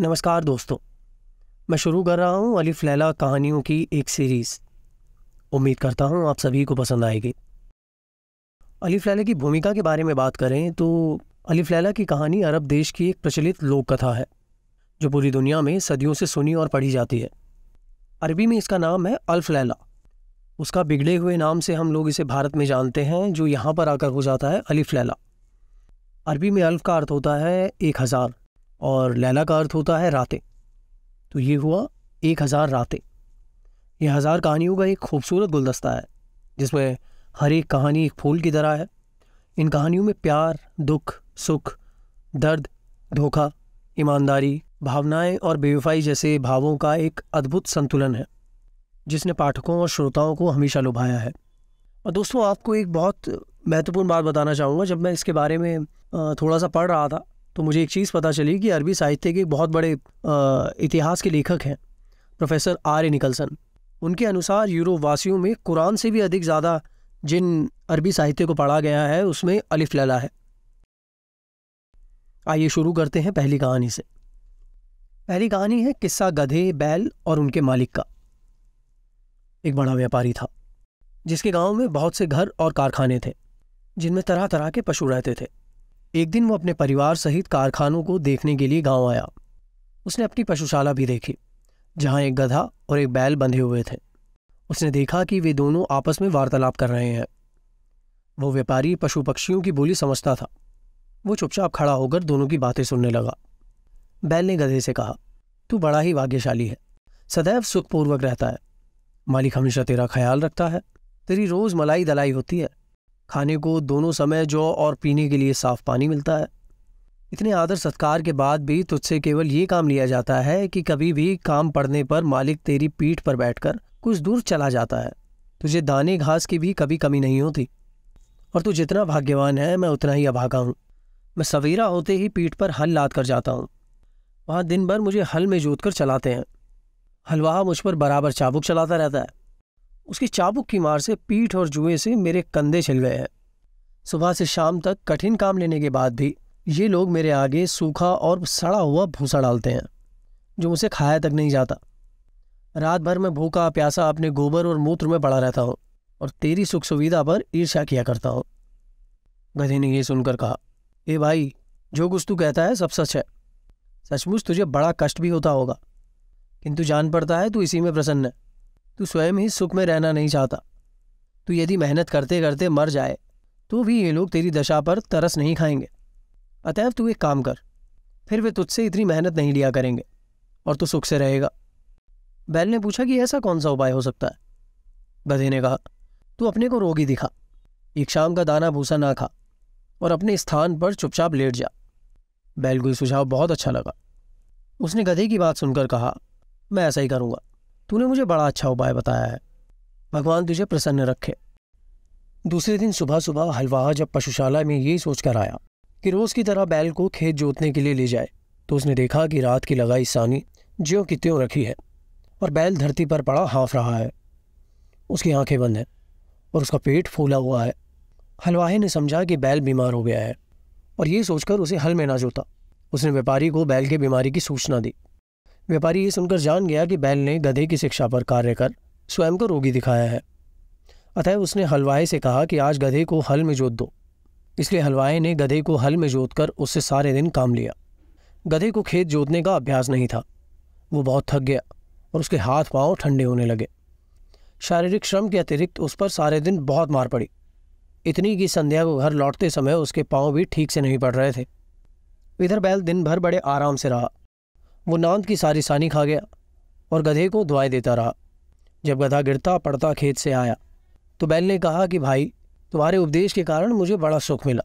नमस्कार दोस्तों मैं शुरू कर रहा हूँ अली लैला कहानियों की एक सीरीज़ उम्मीद करता हूँ आप सभी को पसंद आएगी अली लैला की भूमिका के बारे में बात करें तो अली लैला की कहानी अरब देश की एक प्रचलित लोक कथा है जो पूरी दुनिया में सदियों से सुनी और पढ़ी जाती है अरबी में इसका नाम है अल्फ उसका बिगड़े हुए नाम से हम लोग इसे भारत में जानते हैं जो यहाँ पर आकर हो जाता है अलीफ लैला अरबी में अल्फ का अर्थ होता है एक हज़ार और लैला का अर्थ होता है रातें तो ये हुआ एक हज़ार रातें यह हज़ार कहानियों का एक खूबसूरत गुलदस्ता है जिसमें हर एक कहानी एक फूल की तरह है इन कहानियों में प्यार दुख सुख दर्द धोखा ईमानदारी भावनाएं और बेवफाई जैसे भावों का एक अद्भुत संतुलन है जिसने पाठकों और श्रोताओं को हमेशा लुभाया है और दोस्तों आपको एक बहुत महत्वपूर्ण बात बताना चाहूँगा जब मैं इसके बारे में थोड़ा सा पढ़ रहा था तो मुझे एक चीज़ पता चली कि अरबी साहित्य के बहुत बड़े इतिहास के लेखक हैं प्रोफेसर आर ए निकलसन उनके अनुसार यूरोप वासियों में कुरान से भी अधिक ज़्यादा जिन अरबी साहित्य को पढ़ा गया है उसमें अलिफ लला है आइए शुरू करते हैं पहली कहानी से पहली कहानी है किस्सा गधे बैल और उनके मालिक का एक बड़ा व्यापारी था जिसके गांव में बहुत से घर और कारखाने थे जिनमें तरह तरह के पशु रहते थे एक दिन वो अपने परिवार सहित कारखानों को देखने के लिए गांव आया उसने अपनी पशुशाला भी देखी जहां एक गधा और एक बैल बंधे हुए थे उसने देखा कि वे दोनों आपस में वार्तालाप कर रहे हैं वो व्यापारी पशु पक्षियों की बोली समझता था वो चुपचाप खड़ा होकर दोनों की बातें सुनने लगा बैल ने गधे से कहा तू बड़ा ही भाग्यशाली है सदैव सुखपूर्वक रहता है मालिक हमेशा तेरा ख्याल रखता है तेरी रोज मलाई दलाई होती है खाने को दोनों समय जौ और पीने के लिए साफ पानी मिलता है इतने आदर सत्कार के बाद भी तुझसे केवल ये काम लिया जाता है कि कभी भी काम पड़ने पर मालिक तेरी पीठ पर बैठकर कुछ दूर चला जाता है तुझे दाने घास की भी कभी कमी नहीं होती और तू जितना भाग्यवान है मैं उतना ही अभागा हूँ मैं सवेरा होते ही पीठ पर हल लाद कर जाता हूँ वहाँ दिन भर मुझे हल में जोत कर चलाते हैं हलवाहा मुझ पर बराबर चाबुक चलाता रहता है उसकी चाबुक की मार से पीठ और जुए से मेरे कंधे छिल गए हैं सुबह से शाम तक कठिन काम लेने के बाद भी ये लोग मेरे आगे सूखा और सड़ा हुआ भूसा डालते हैं जो मुझे खाया तक नहीं जाता रात भर में भूखा प्यासा अपने गोबर और मूत्र में पड़ा रहता हूँ और तेरी सुख सुविधा पर ईर्ष्या किया करता हूँ गधे ने यह सुनकर कहा ए भाई जो कुछ तू कहता है सब सच है सचमुच तुझे बड़ा कष्ट भी होता होगा किंतु जान पड़ता है तू इसी में प्रसन्न है तू स्वयं ही सुख में रहना नहीं चाहता तू यदि मेहनत करते करते मर जाए तो भी ये लोग तेरी दशा पर तरस नहीं खाएंगे अतएव तू एक काम कर फिर वे तुझसे इतनी मेहनत नहीं लिया करेंगे और तू सुख से रहेगा बैल ने पूछा कि ऐसा कौन सा उपाय हो सकता है गधे ने कहा तू अपने को रोगी दिखा एक शाम का दाना भूसा ना खा और अपने स्थान पर चुपचाप लेट जा बैल को सुझाव बहुत अच्छा लगा उसने गधे की बात सुनकर कहा मैं ऐसा ही करूंगा तूने मुझे बड़ा अच्छा उपाय बताया है भगवान तुझे प्रसन्न रखे दूसरे दिन सुबह सुबह हलवाहा जब पशुशाला में यही सोचकर आया कि रोज़ की तरह बैल को खेत जोतने के लिए ले जाए तो उसने देखा कि रात की लगाई सानी ज्यो की त्यों रखी है और बैल धरती पर पड़ा हाँफ रहा है उसकी आंखें बंद हैं और उसका पेट फूला हुआ है हलवाहे ने समझा कि बैल बीमार हो गया है और ये सोचकर उसे हल में ना जोता उसने व्यापारी को बैल की बीमारी की सूचना दी व्यापारी ये सुनकर जान गया कि बैल ने गधे की शिक्षा पर कार्य कर स्वयं को रोगी दिखाया है अतः उसने हलवाई से कहा कि आज गधे को हल में जोत दो इसलिए हलवाई ने गधे को हल में जोत कर उससे सारे दिन काम लिया गधे को खेत जोतने का अभ्यास नहीं था वो बहुत थक गया और उसके हाथ पांव ठंडे होने लगे शारीरिक श्रम के अतिरिक्त उस पर सारे दिन बहुत मार पड़ी इतनी कि संध्या को घर लौटते समय उसके पांव भी ठीक से नहीं पड़ रहे थे इधर बैल दिन भर बड़े आराम से रहा वो नांद की सारी सानी खा गया और गधे को दुआएं देता रहा जब गधा गिरता पड़ता खेत से आया तो बैल ने कहा कि भाई तुम्हारे उपदेश के कारण मुझे बड़ा सुख मिला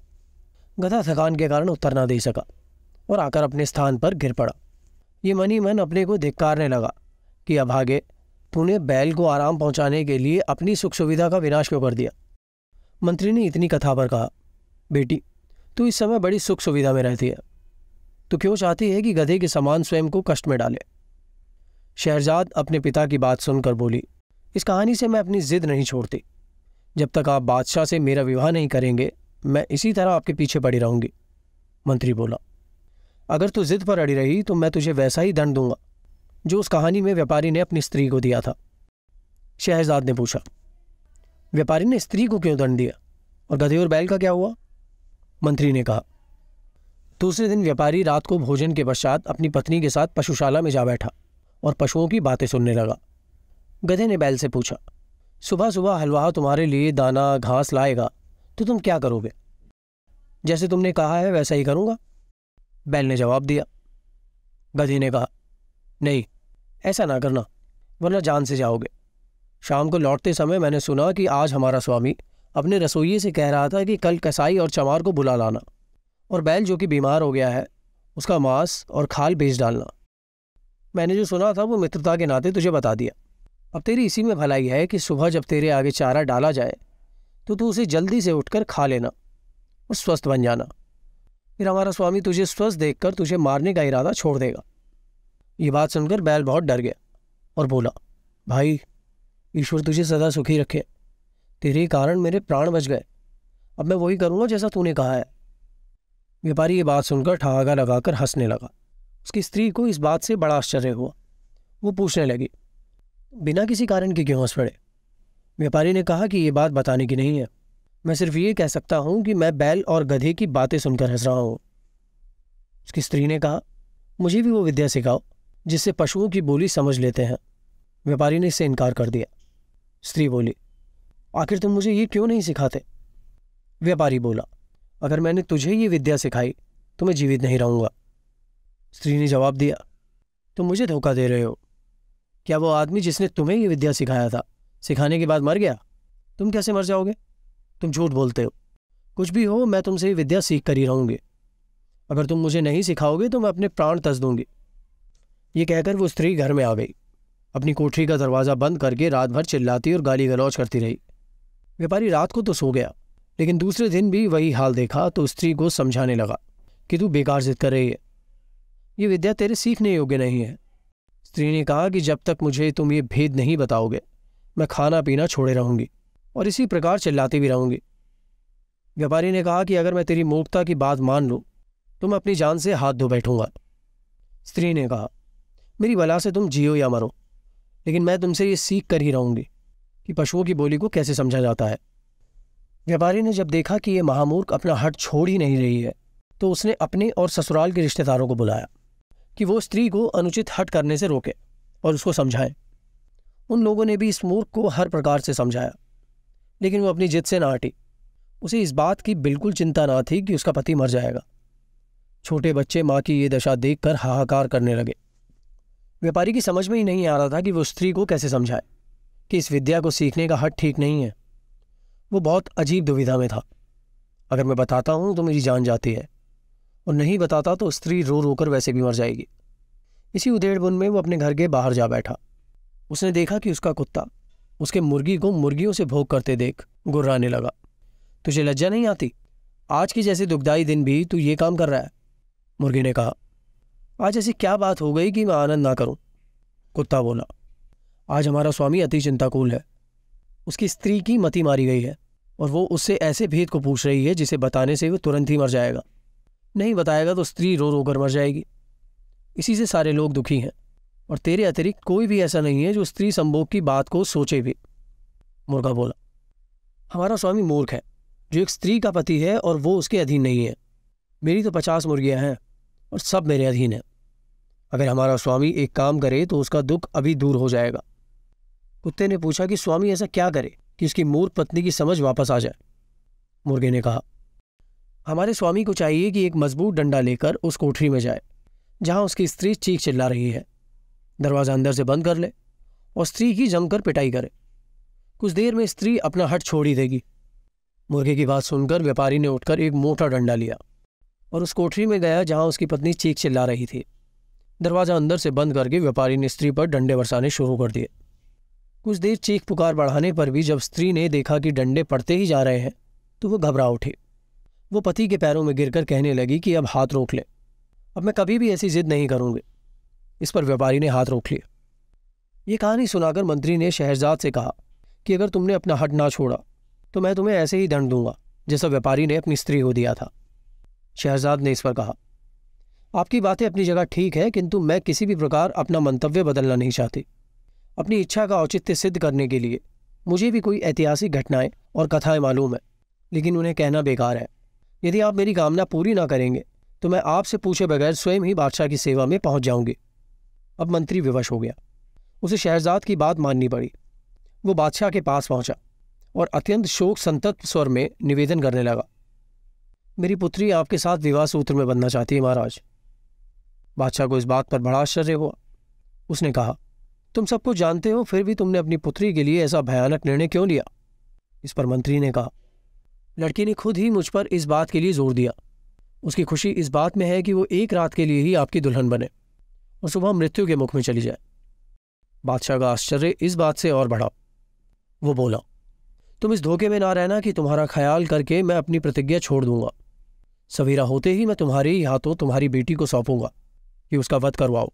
गधा थकान के कारण उत्तर ना दे सका और आकर अपने स्थान पर गिर पड़ा ये मनी मन अपने को धिक्कारने लगा कि अभागे तूने बैल को आराम पहुंचाने के लिए अपनी सुख सुविधा का विनाश क्यों कर दिया मंत्री ने इतनी कथा पर कहा बेटी तू इस समय बड़ी सुख सुविधा में रहती है तो क्यों चाहती है कि गधे के समान स्वयं को कष्ट में डाले शहजाद अपने पिता की बात सुनकर बोली इस कहानी से मैं अपनी जिद नहीं छोड़ती जब तक आप बादशाह से मेरा विवाह नहीं करेंगे मैं इसी तरह आपके पीछे पड़ी रहूंगी मंत्री बोला अगर तू जिद पर अड़ी रही तो मैं तुझे वैसा ही दंड दूंगा जो उस कहानी में व्यापारी ने अपनी स्त्री को दिया था शहजाद ने पूछा व्यापारी ने स्त्री को क्यों दंड दिया और गधे और बैल का क्या हुआ मंत्री ने कहा दूसरे दिन व्यापारी रात को भोजन के पश्चात अपनी पत्नी के साथ पशुशाला में जा बैठा और पशुओं की बातें सुनने लगा गधे ने बैल से पूछा सुबह सुबह हलवा तुम्हारे लिए दाना घास लाएगा तो तुम क्या करोगे जैसे तुमने कहा है वैसा ही करूँगा बैल ने जवाब दिया गधे ने कहा नहीं ऐसा ना करना वरना जान से जाओगे शाम को लौटते समय मैंने सुना कि आज हमारा स्वामी अपने रसोइये से कह रहा था कि कल कसाई और चमार को बुला लाना और बैल जो कि बीमार हो गया है उसका मांस और खाल बेच डालना मैंने जो सुना था वो मित्रता के नाते तुझे बता दिया अब तेरी इसी में भलाई है कि सुबह जब तेरे आगे चारा डाला जाए तो तू उसे जल्दी से उठकर खा लेना और स्वस्थ बन जाना फिर हमारा स्वामी तुझे स्वस्थ देखकर तुझे मारने का इरादा छोड़ देगा ये बात सुनकर बैल बहुत डर गया और बोला भाई ईश्वर तुझे सदा सुखी रखे तेरे कारण मेरे प्राण बच गए अब मैं वही करूँगा जैसा तूने कहा है व्यापारी ये बात सुनकर ठहाका लगाकर हंसने लगा उसकी स्त्री को इस बात से बड़ा आश्चर्य हुआ वो पूछने लगी बिना किसी कारण के क्यों हंस पड़े व्यापारी ने कहा कि ये बात बताने की नहीं है मैं सिर्फ ये कह सकता हूँ कि मैं बैल और गधे की बातें सुनकर हंस रहा हूँ उसकी स्त्री ने कहा मुझे भी वो विद्या सिखाओ जिससे पशुओं की बोली समझ लेते हैं व्यापारी ने इससे इनकार कर दिया स्त्री बोली आखिर तुम मुझे ये क्यों नहीं सिखाते व्यापारी बोला अगर मैंने तुझे ये विद्या सिखाई तो मैं जीवित नहीं रहूंगा स्त्री ने जवाब दिया तुम मुझे धोखा दे रहे हो क्या वो आदमी जिसने तुम्हें ये विद्या सिखाया था सिखाने के बाद मर गया तुम कैसे मर जाओगे तुम झूठ बोलते हो कुछ भी हो मैं तुमसे ये विद्या सीख कर ही रहूंगी अगर तुम मुझे नहीं सिखाओगे तो मैं अपने प्राण तस दूंगी ये कहकर वो स्त्री घर में आ गई अपनी कोठरी का दरवाज़ा बंद करके रात भर चिल्लाती और गाली गलौज करती रही व्यापारी रात को तो सो गया लेकिन दूसरे दिन भी वही हाल देखा तो स्त्री को समझाने लगा कि तू बेकार जिद कर रही है ये विद्या तेरे सीखने योग्य नहीं है स्त्री ने कहा कि जब तक मुझे तुम ये भेद नहीं बताओगे मैं खाना पीना छोड़े रहूंगी और इसी प्रकार चिल्लाती भी रहूंगी व्यापारी ने कहा कि अगर मैं तेरी मूर्खता की बात मान लू तो मैं अपनी जान से हाथ धो बैठूंगा स्त्री ने कहा मेरी बला से तुम जियो या मरो लेकिन मैं तुमसे ये सीख कर ही रहूंगी कि पशुओं की बोली को कैसे समझा जाता है व्यापारी ने जब देखा कि ये महामूर्ख अपना हट छोड़ ही नहीं रही है तो उसने अपने और ससुराल के रिश्तेदारों को बुलाया कि वो स्त्री को अनुचित हट करने से रोके और उसको समझाएं उन लोगों ने भी इस मूर्ख को हर प्रकार से समझाया लेकिन वो अपनी जिद से ना हटी उसे इस बात की बिल्कुल चिंता ना थी कि उसका पति मर जाएगा छोटे बच्चे माँ की ये दशा देखकर हाहाकार करने लगे व्यापारी की समझ में ही नहीं आ रहा था कि वो स्त्री को कैसे समझाए कि इस विद्या को सीखने का हट ठीक नहीं है वो बहुत अजीब दुविधा में था अगर मैं बताता हूँ तो मेरी जान जाती है और नहीं बताता तो स्त्री रो रो कर वैसे भी मर जाएगी इसी उधेड़बुन में वो अपने घर के बाहर जा बैठा उसने देखा कि उसका कुत्ता उसके मुर्गी को मुर्गियों से भोग करते देख गुर्राने लगा तुझे लज्जा नहीं आती आज के जैसे दुखदाई दिन भी तू ये काम कर रहा है मुर्गी ने कहा आज ऐसी क्या बात हो गई कि मैं आनंद ना करूं कुत्ता बोला आज हमारा स्वामी अति चिंताकूल है उसकी स्त्री की मती मारी गई है और वो उससे ऐसे भेद को पूछ रही है जिसे बताने से वो तुरंत ही मर जाएगा नहीं बताएगा तो स्त्री रो रो कर मर जाएगी इसी से सारे लोग दुखी हैं और तेरे अतिरिक्त कोई भी ऐसा नहीं है जो स्त्री संभोग की बात को सोचे भी मुर्गा बोला हमारा स्वामी मूर्ख है जो एक स्त्री का पति है और वो उसके अधीन नहीं है मेरी तो पचास मुर्गियां हैं और सब मेरे अधीन हैं अगर हमारा स्वामी एक काम करे तो उसका दुख अभी दूर हो जाएगा कुत्ते ने पूछा कि स्वामी ऐसा क्या करे कि उसकी मूर्ख पत्नी की समझ वापस आ जाए मुर्गे ने कहा हमारे स्वामी को चाहिए कि एक मजबूत डंडा लेकर उस कोठरी में जाए जहां उसकी स्त्री चीख चिल्ला रही है दरवाज़ा अंदर से बंद कर ले और स्त्री की जमकर पिटाई करे कुछ देर में स्त्री अपना हट छोड़ ही देगी मुर्गे की बात सुनकर व्यापारी ने उठकर एक मोटा डंडा लिया और उस कोठरी में गया जहां उसकी पत्नी चीख चिल्ला रही थी दरवाज़ा अंदर से बंद करके व्यापारी ने स्त्री पर डंडे बरसाने शुरू कर दिए कुछ देर चीख पुकार बढ़ाने पर भी जब स्त्री ने देखा कि डंडे पड़ते ही जा रहे हैं तो वह घबरा उठी वो पति के पैरों में गिरकर कहने लगी कि अब हाथ रोक ले अब मैं कभी भी ऐसी जिद नहीं करूंगी इस पर व्यापारी ने हाथ रोक लिया ये कहानी सुनाकर मंत्री ने शहजाद से कहा कि अगर तुमने अपना हट ना छोड़ा तो मैं तुम्हें ऐसे ही दंड दूंगा जैसा व्यापारी ने अपनी स्त्री को दिया था शहजाद ने इस पर कहा आपकी बातें अपनी जगह ठीक है किंतु मैं किसी भी प्रकार अपना मंतव्य बदलना नहीं चाहती अपनी इच्छा का औचित्य सिद्ध करने के लिए मुझे भी कोई ऐतिहासिक घटनाएं और कथाएं मालूम है लेकिन उन्हें कहना बेकार है यदि आप मेरी कामना पूरी ना करेंगे तो मैं आपसे पूछे बगैर स्वयं ही बादशाह की सेवा में पहुंच जाऊंगी अब मंत्री विवश हो गया उसे शहजाद की बात माननी पड़ी वो बादशाह के पास पहुंचा और अत्यंत शोक संतप्त स्वर में निवेदन करने लगा मेरी पुत्री आपके साथ विवाह सूत्र में बंधना चाहती है महाराज बादशाह को इस बात पर बड़ा आश्चर्य हुआ उसने कहा तुम सबको जानते हो फिर भी तुमने अपनी पुत्री के लिए ऐसा भयानक निर्णय क्यों लिया इस पर मंत्री ने कहा लड़की ने खुद ही मुझ पर इस बात के लिए जोर दिया उसकी खुशी इस बात में है कि वो एक रात के लिए ही आपकी दुल्हन बने और सुबह मृत्यु के मुख में चली जाए बादशाह का आश्चर्य इस बात से और बढ़ा वो बोला तुम इस धोखे में ना रहना कि तुम्हारा ख्याल करके मैं अपनी प्रतिज्ञा छोड़ दूंगा सवेरा होते ही मैं तुम्हारे ही हाथों तुम्हारी बेटी को सौंपूंगा कि उसका वध करवाओ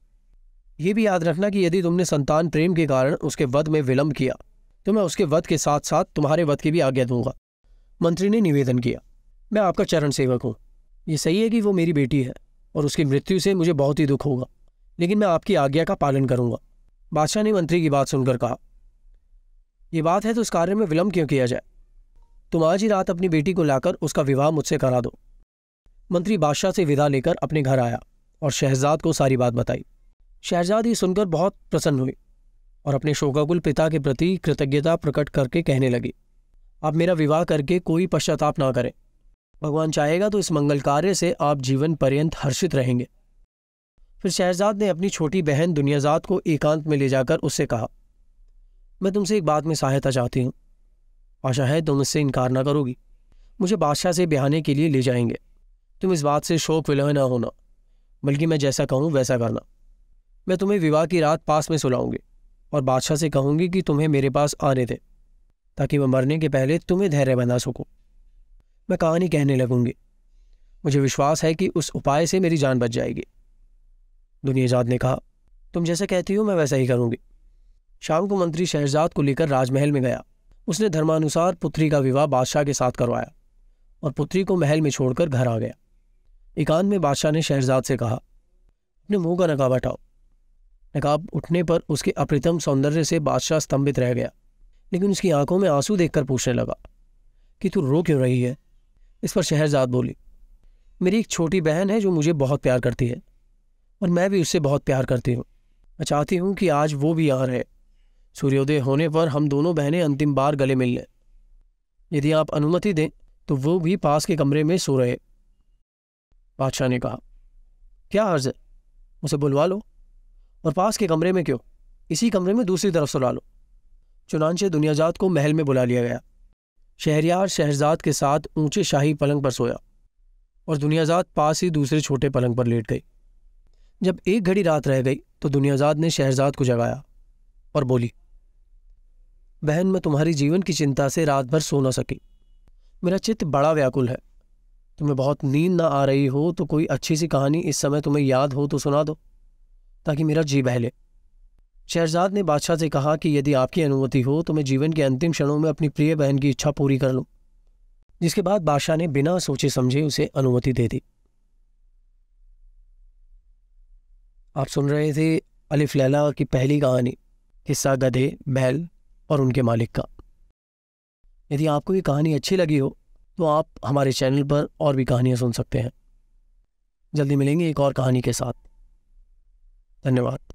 ये भी याद रखना कि यदि तुमने संतान प्रेम के कारण उसके वध में विलंब किया तो मैं उसके वध के साथ साथ तुम्हारे वध की भी आज्ञा दूंगा मंत्री ने निवेदन किया मैं आपका चरण सेवक हूं ये सही है कि वो मेरी बेटी है और उसकी मृत्यु से मुझे बहुत ही दुख होगा लेकिन मैं आपकी आज्ञा का पालन करूंगा बादशाह ने मंत्री की बात सुनकर कहा यह बात है तो इस कार्य में विलंब क्यों किया जाए तुम आज ही रात अपनी बेटी को लाकर उसका विवाह मुझसे करा दो मंत्री बादशाह से विदा लेकर अपने घर आया और शहजाद को सारी बात बताई शहजाद ये सुनकर बहुत प्रसन्न हुई और अपने शोकाकुल पिता के प्रति कृतज्ञता प्रकट करके कहने लगी आप मेरा विवाह करके कोई पश्चाताप ना करें भगवान चाहेगा तो इस मंगल कार्य से आप जीवन पर्यंत हर्षित रहेंगे फिर शहजाद ने अपनी छोटी बहन दुनियाजात को एकांत में ले जाकर उससे कहा मैं तुमसे एक बात में सहायता चाहती हूँ आशा है तुम इससे इनकार ना करोगी मुझे बादशाह से बिहाने के लिए ले जाएंगे तुम इस बात से शोक विलह न होना बल्कि मैं जैसा कहूँ वैसा करना मैं तुम्हें विवाह की रात पास में सुलाऊंगी और बादशाह से कहूंगी कि तुम्हें मेरे पास आने दें ताकि मैं मरने के पहले तुम्हें धैर्य बना सकूं मैं कहानी कहने लगूंगी मुझे विश्वास है कि उस उपाय से मेरी जान बच जाएगी दुनियाजाद ने कहा तुम जैसा कहती हो मैं वैसा ही करूंगी शाम को मंत्री शहजाद को लेकर राजमहल में गया उसने धर्मानुसार पुत्री का विवाह बादशाह के साथ करवाया और पुत्री को महल में छोड़कर घर आ गया एकांत में बादशाह ने शहजाद से कहा अपने मुंह का नकाब हटाओ नकाब उठने पर उसके अप्रितम सौंदर्य से बादशाह स्तंभित रह गया लेकिन उसकी आंखों में आंसू देखकर पूछने लगा कि तू रो क्यों रही है इस पर शहरजाद बोली मेरी एक छोटी बहन है जो मुझे बहुत प्यार करती है और मैं भी उससे बहुत प्यार करती हूँ मैं चाहती हूँ कि आज वो भी यहाँ रहे सूर्योदय होने पर हम दोनों बहनें अंतिम बार गले मिल लें यदि आप अनुमति दें तो वो भी पास के कमरे में सो रहे बादशाह ने कहा क्या अर्ज है उसे बुलवा लो और पास के कमरे में क्यों इसी कमरे में दूसरी तरफ सुला लो चुनानचे दुनियाजात को महल में बुला लिया गया शहरियार शहजाद के साथ ऊंचे शाही पलंग पर सोया और दुनियाजात पास ही दूसरे छोटे पलंग पर लेट गई जब एक घड़ी रात रह गई तो दुनियाजाद ने शहजाद को जगाया और बोली बहन मैं तुम्हारी जीवन की चिंता से रात भर सो न सकी मेरा चित्त बड़ा व्याकुल है तुम्हें बहुत नींद ना आ रही हो तो कोई अच्छी सी कहानी इस समय तुम्हें याद हो तो सुना दो ताकि मेरा जी बहले शहजाद ने बादशाह से कहा कि यदि आपकी अनुमति हो तो मैं जीवन के अंतिम क्षणों में अपनी प्रिय बहन की इच्छा पूरी कर लूं जिसके बाद बादशाह ने बिना सोचे समझे उसे अनुमति दे दी आप सुन रहे थे अलिफ लैला की पहली कहानी हिस्सा गधे बैल और उनके मालिक का यदि आपको ये कहानी अच्छी लगी हो तो आप हमारे चैनल पर और भी कहानियाँ सुन सकते हैं जल्दी मिलेंगे एक और कहानी के साथ धन्यवाद